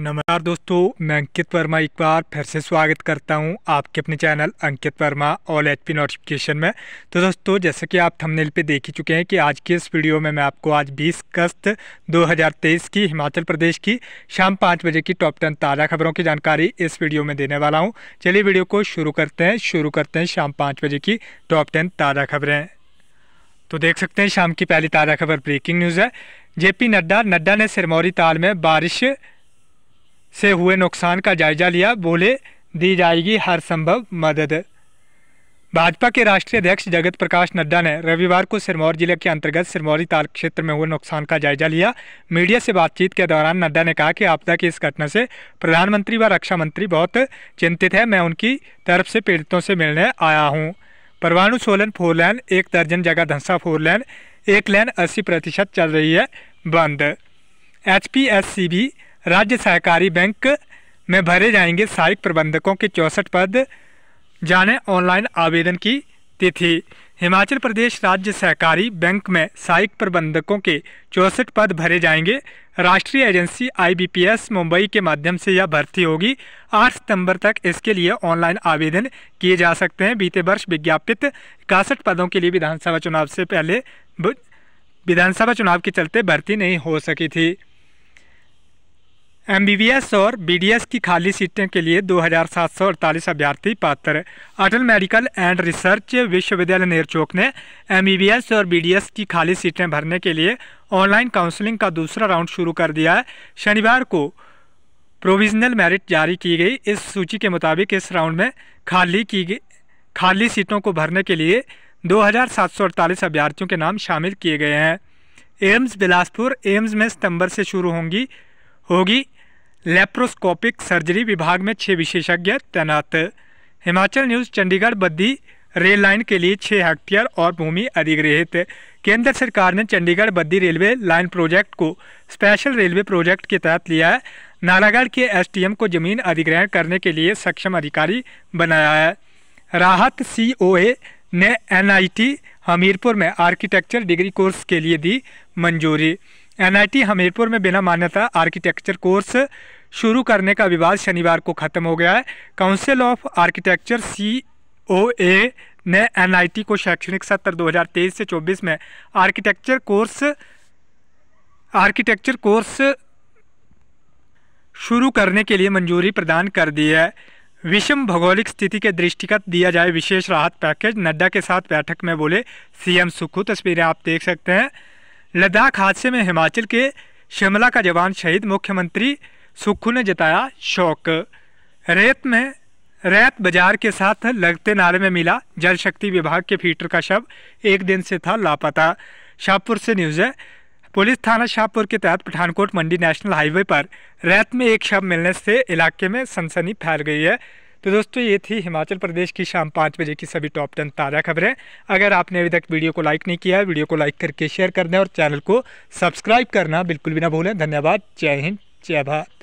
नमस्कार दोस्तों मैं अंकित वर्मा एक बार फिर से स्वागत करता हूं आपके अपने channel Ankit Verma all H P notification में तो दोस्तों जैसे कि आप थंबनेल पे देख ही चुके हैं कि आज के इस वीडियो में मैं आपको आज 20 अगस्त 2023 की हिमाचल प्रदेश की शाम पाँच बजे की टॉप टेन ताज़ा खबरों की जानकारी इस वीडियो में देने वाला हूँ चलिए वीडियो को शुरू करते हैं शुरू करते हैं शाम पाँच बजे की टॉप टेन ताज़ा खबरें तो देख सकते हैं शाम की पहली ताज़ा खबर ब्रेकिंग न्यूज़ है जे नड्डा नड्डा ने सिरमौरी ताल में बारिश से हुए नुकसान का जायजा लिया बोले दी जाएगी हर संभव मदद भाजपा के राष्ट्रीय अध्यक्ष जगत प्रकाश नड्डा ने रविवार को सिरमौर जिले के अंतर्गत सिरमौरी ताल क्षेत्र में हुए नुकसान का जायजा लिया मीडिया से बातचीत के दौरान नड्डा ने कहा कि आपदा की इस घटना से प्रधानमंत्री व रक्षा मंत्री बहुत चिंतित है मैं उनकी तरफ से पीड़ितों से मिलने आया हूँ परवाणु सोलन फोर लैन एक दर्जन जगह धंसा फोर लैन एक लैन अस्सी प्रतिशत चल रही है बंद H P S C B राज्य सहकारी बैंक में भरे जाएंगे सहायक प्रबंधकों के चौंसठ पद जाने ऑनलाइन आवेदन की तिथि हिमाचल प्रदेश राज्य सहकारी बैंक में सहायक प्रबंधकों के चौंसठ पद भरे जाएंगे राष्ट्रीय एजेंसी आईबीपीएस मुंबई के माध्यम से यह भर्ती होगी 8 सितंबर तक इसके लिए ऑनलाइन आवेदन किए जा सकते हैं बीते वर्ष विज्ञापित इकसठ पदों के लिए विधानसभा चुनाव से पहले विधानसभा चुनाव के चलते भर्ती नहीं हो सकी थी एम और बी की खाली सीटें के लिए दो अभ्यर्थी पात्र अटल मेडिकल एंड रिसर्च विश्वविद्यालय नेर चौक ने एम और बी की खाली सीटें भरने के लिए ऑनलाइन काउंसलिंग का दूसरा राउंड शुरू कर दिया है शनिवार को प्रोविजनल मेरिट जारी की गई इस सूची के मुताबिक इस राउंड में खाली की गई खाली सीटों को भरने के लिए दो अभ्यर्थियों के नाम शामिल किए गए हैं एम्स बिलासपुर एम्स में सितंबर से शुरू होंगी होगी लेप्रोस्कोपिक सर्जरी विभाग में छः विशेषज्ञ तैनात Himachal news Chandigarh Baddi rail line के लिए छः हेक्टेयर और भूमि अधिग्रहित केंद्र सरकार ने Chandigarh Baddi railway line project को स्पेशल रेलवे प्रोजेक्ट के तहत लिया है नालागढ़ के एसडीएम को जमीन अधिग्रहण करने के लिए सक्षम अधिकारी बनाया है राहत सीओए ने एनआईटी हमीरपुर में आर्किटेक्चर डिग्री कोर्स के लिए दी मंजूरी एनआईटी हमीरपुर में बिना मान्यता आर्किटेक्चर कोर्स शुरू करने का विवाद शनिवार को खत्म हो गया है council of architecture C O A ने एनआईटी को शैक्षणिक सत्र 2023 से 24 में आर्किटेक्चर कोर्स आर्किटेक्चर कोर्स शुरू करने के लिए मंजूरी प्रदान कर दी है विषम भौगोलिक स्थिति के दृष्टिगत दिया जाए विशेष राहत पैकेज नड्डा के साथ बैठक में बोले सीएम सुखू तस्वीरें आप देख सकते हैं लद्दाख हादसे में हिमाचल के शिमला का जवान शहीद मुख्यमंत्री सुक्खू ने जताया शौक रेत में रेत बाजार के साथ लगते नाले में मिला जल शक्ति विभाग के फीटर का शव एक दिन से था लापता शाहपुर से न्यूज़ है पुलिस थाना शाहपुर के तहत पठानकोट मंडी नेशनल हाईवे पर रेत में एक शव मिलने से इलाके में सनसनी फैल गई है तो दोस्तों ये थी हिमाचल प्रदेश की शाम पाँच बजे की सभी टॉप टेन ताज़ा खबरें अगर आपने अभी तक वीडियो को लाइक नहीं किया है वीडियो को लाइक करके शेयर कर दें और चैनल को सब्सक्राइब करना बिल्कुल भी ना भूलें धन्यवाद जय हिंद जय भारत